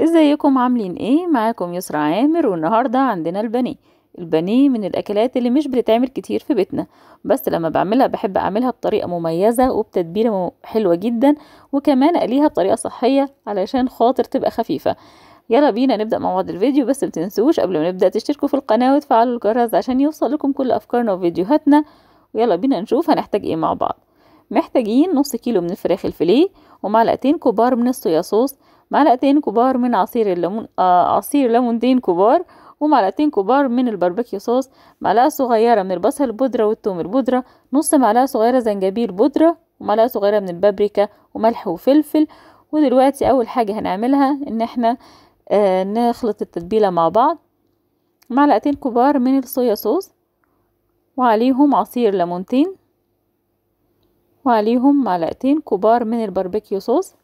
ازيكم عاملين ايه معاكم يسرا عامر والنهارده عندنا البانيه البانيه من الاكلات اللي مش بتتعمل كتير في بيتنا بس لما بعملها بحب اعملها بطريقه مميزه وبتتبيله حلوه جدا وكمان اقليها بطريقه صحيه علشان خاطر تبقى خفيفه يلا بينا نبدا مع بعض الفيديو بس متنسوش قبل ما نبدا تشتركوا في القناه وتفعلوا الجرس عشان يوصل لكم كل افكارنا وفيديوهاتنا ويلا بينا نشوف هنحتاج ايه مع بعض محتاجين نص كيلو من الفراخ الفيليه ومعلقتين كبار من الصويا صوص معلقتين كبار من عصير الليمون آه عصير ليمونتين كبار ومعلقتين كبار من الباربيكيو صوص معلقة صغيرة من البصل البودرة والثوم البودرة نص معلقة صغيرة زنجبيل بودرة ومعلقة صغيرة من البابريكا وملح وفلفل ودلوقتي أول حاجة هنعملها إن احنا آه نخلط التتبيلة مع بعض معلقتين كبار من الصويا صوص وعليهم عصير ليمونتين وعليهم معلقتين كبار من الباربيكيو صوص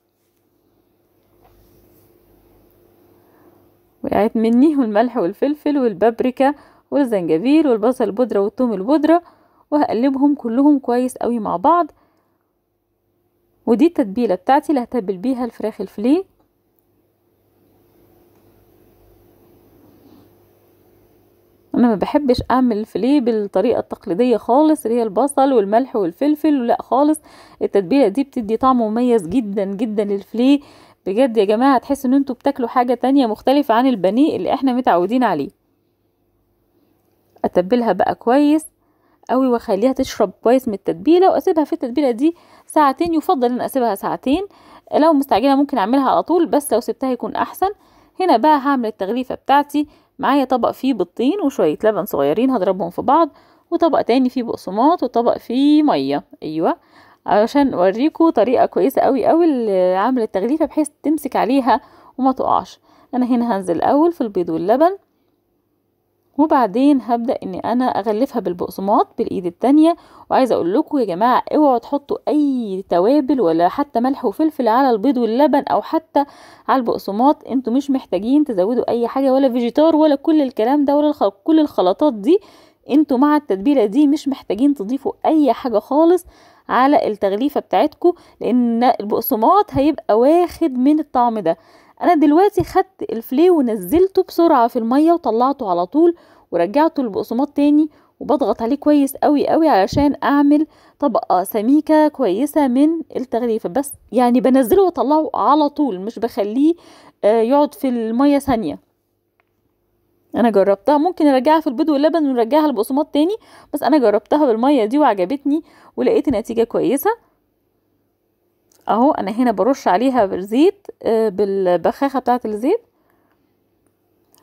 وقعت مني والملح والفلفل والبابريكا والزنجبيل والبصل البودرة والثوم البودرة وهقلبهم كلهم كويس قوي مع بعض ودي التتبيلة بتاعتي اللي هتبل بيها الفراخ الفليه انا ما بحبش اعمل الفليه بالطريقه التقليديه خالص اللي هي البصل والملح والفلفل لا خالص التتبيله دي بتدي طعم مميز جدا جدا للفليه بجد يا جماعه تحسوا ان انتوا بتاكلوا حاجه تانية مختلفه عن البني اللي احنا متعودين عليه اتبلها بقى كويس قوي واخليها تشرب كويس من التتبيله واسيبها في التتبيله دي ساعتين يفضل ان اسيبها ساعتين لو مستعجله ممكن اعملها على طول بس لو سبتها يكون احسن هنا بقى هعمل التغليفه بتاعتي معايا طبق فيه بطين وشويه لبن صغيرين هضربهم في بعض وطبق تاني فيه بقسماط وطبق فيه ميه ايوه عشان اوريكم طريقه كويسه قوي قوي لعمل التغليفه بحيث تمسك عليها وما تقعش انا هنا هنزل الاول في البيض واللبن وبعدين هبدا ان انا اغلفها بالبقسماط بالايد التانية وعايزه اقول لكم يا جماعه اوعوا تحطوا اي توابل ولا حتى ملح وفلفل على البيض واللبن او حتى على البقسماط انتوا مش محتاجين تزودوا اي حاجه ولا فيجيتار ولا كل الكلام ده ولا كل الخلطات دي انتوا مع التتبيله دي مش محتاجين تضيفوا اي حاجه خالص على التغليفه بتاعتكم لان البقسماط هيبقى واخد من الطعم ده انا دلوقتي خدت الفلي ونزلته بسرعه في الميه وطلعته على طول ورجعته البقسماط تاني وبضغط عليه كويس قوي قوي علشان اعمل طبقه سميكه كويسه من التغليفه بس يعني بنزله واطلعه على طول مش بخليه آه، يقعد في الميه ثانيه انا جربتها ممكن ارجعها في البيض واللبن ونرجعها لبقسماط تاني بس انا جربتها بالميه دي وعجبتني ولقيت نتيجه كويسه اهو انا هنا برش عليها بالزيت آه، بالبخاخه بتاعت الزيت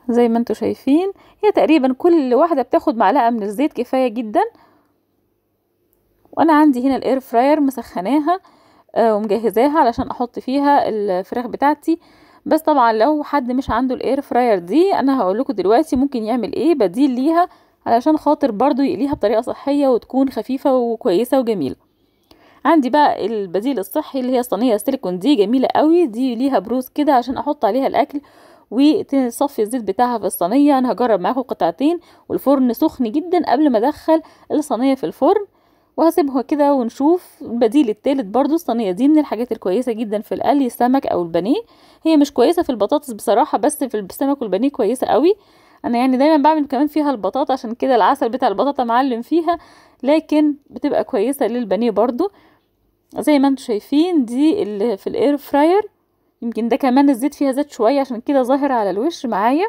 زي ما انتم شايفين هي تقريبا كل واحده بتاخد معلقه من الزيت كفايه جدا وانا عندي هنا الاير فراير مسخناها آه، ومجهزاها علشان احط فيها الفراخ بتاعتي بس طبعا لو حد مش عنده الاير فراير دي انا هقول لكم دلوقتي ممكن يعمل ايه بديل ليها علشان خاطر برضو يقليها بطريقه صحيه وتكون خفيفه وكويسه وجميله عندي بقى البديل الصحي اللي هي الصينيه السيليكون دي جميله قوي دي ليها بروز كده عشان احط عليها الاكل وتصفي الزيت بتاعها في الصينيه انا هجرب معاكم قطعتين والفرن سخن جدا قبل ما ادخل الصينيه في الفرن وهسيبها كده ونشوف بديل التالت برضو الصينيه دي من الحاجات الكويسه جدا في القلي السمك او البانيه هي مش كويسه في البطاطس بصراحه بس في السمك والبانيه كويسه قوي انا يعني دايما بعمل كمان فيها البطاطا عشان كده العسل بتاع البطاطا معلم فيها لكن بتبقى كويسه للبانيه برضو زي ما انتم شايفين دي اللي في الاير فراير يمكن ده كمان الزيت فيها زيت شويه عشان كده ظاهر على الوش معايا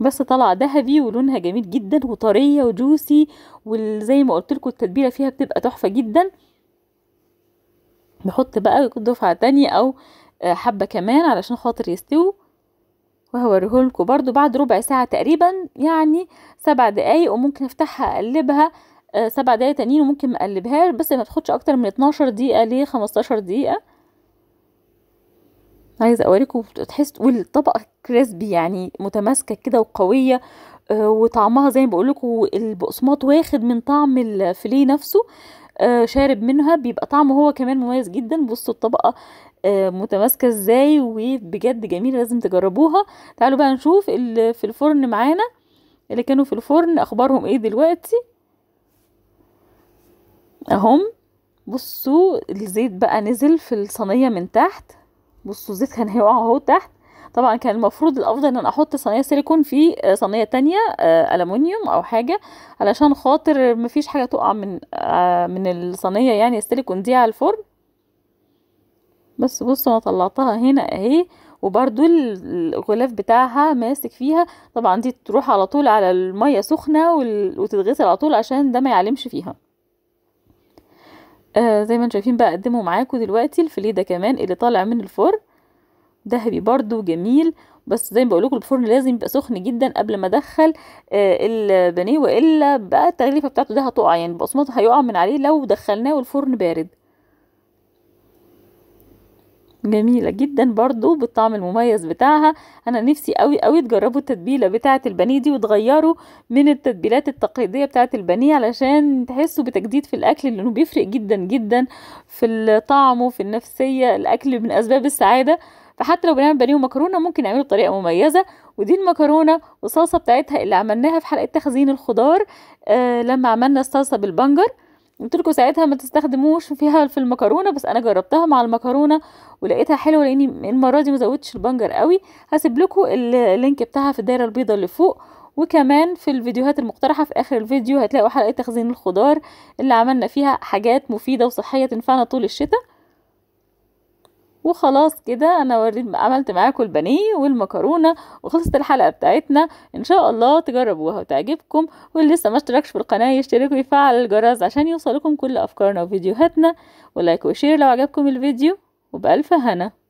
بس طالعه ذهبي ولونها جميل جدا وطريه وجوسي وزي ما قلت لكم التتبيله فيها بتبقى تحفه جدا نحط بقى دفعه تانية او آه، حبه كمان علشان خاطر يستوي وهوريه لكم برده بعد ربع ساعه تقريبا يعني سبع دقايق وممكن افتحها اقلبها آه، سبع دقايق تانيين وممكن مقلبهاش بس ما تاخدش اكتر من 12 دقيقه ل 15 دقيقه عايزه اوريكم تحس والطبقه كريسبي يعني متماسكه كده وقويه آه، وطعمها زي ما بقول لكم البقسماط واخد من طعم الفيليه نفسه آه، شارب منها بيبقى طعمه هو كمان مميز جدا بصوا الطبقه آه، متماسكه ازاي وبجد جميله لازم تجربوها تعالوا بقى نشوف اللي في الفرن معانا اللي كانوا في الفرن اخبارهم ايه دلوقتي اهم بصوا الزيت بقى نزل في الصينيه من تحت بصوا الزيت كان هيقع اهو تحت طبعا كان المفروض الافضل ان انا احط صينيه سيليكون في آه، صينيه تانية آه، الومنيوم او حاجه علشان خاطر مفيش حاجه تقع من آه، من الصينيه يعني السيليكون دي على الفرن بس بصوا انا طلعتها هنا اهي وبرده الغلاف بتاعها ماسك فيها طبعا دي تروح على طول على الميه سخنه وتتغسل على طول عشان ده ما يعلمش فيها آه زي ما انتم شايفين بقى اقدمه معاكم دلوقتي الفيليه ده كمان اللي طالع من الفرن ذهبي برضو جميل بس زي ما بقول لكم الفرن لازم يبقى سخن جدا قبل ما ادخل آه البانيه والا بقى التغليفه بتاعته ده هتقع يعني بصمته هيقع من عليه لو دخلناه والفرن بارد جميلة جدا برضو بالطعم المميز بتاعها انا نفسي قوي قوي تجربوا التتبيلة بتاعة البنية دي وتغيروا من التتبيلات التقليدية بتاعة البنية علشان تحسوا بتجديد في الاكل لانه بيفرق جدا جدا في الطعم وفي النفسية الاكل من اسباب السعادة فحتى لو بنعمل بانيه ومكرونه ممكن نعمله بطريقه مميزه ودي المكرونه والصلصه بتاعتها اللي عملناها في حلقه تخزين الخضار آه لما عملنا الصلصه بالبنجر قلت لكم ساعتها ما تستخدموش فيها في المكرونه بس انا جربتها مع المكرونه ولقيتها حلوه لاني المره دي ما زودتش البنجر قوي هسيب لكم اللينك بتاعها في الدايره البيضاء اللي فوق وكمان في الفيديوهات المقترحه في اخر الفيديو هتلاقوا حلقه تخزين الخضار اللي عملنا فيها حاجات مفيده وصحيه تنفعنا طول الشتاء وخلاص كده انا عملت معاكم البانيه والمكرونه وخلصت الحلقه بتاعتنا ان شاء الله تجربوها وتعجبكم واللي لسه ما اشتركش في القناه يشترك ويفعل الجرس عشان يوصلكم كل افكارنا وفيديوهاتنا ولايك وشير لو عجبكم الفيديو وبألف هنا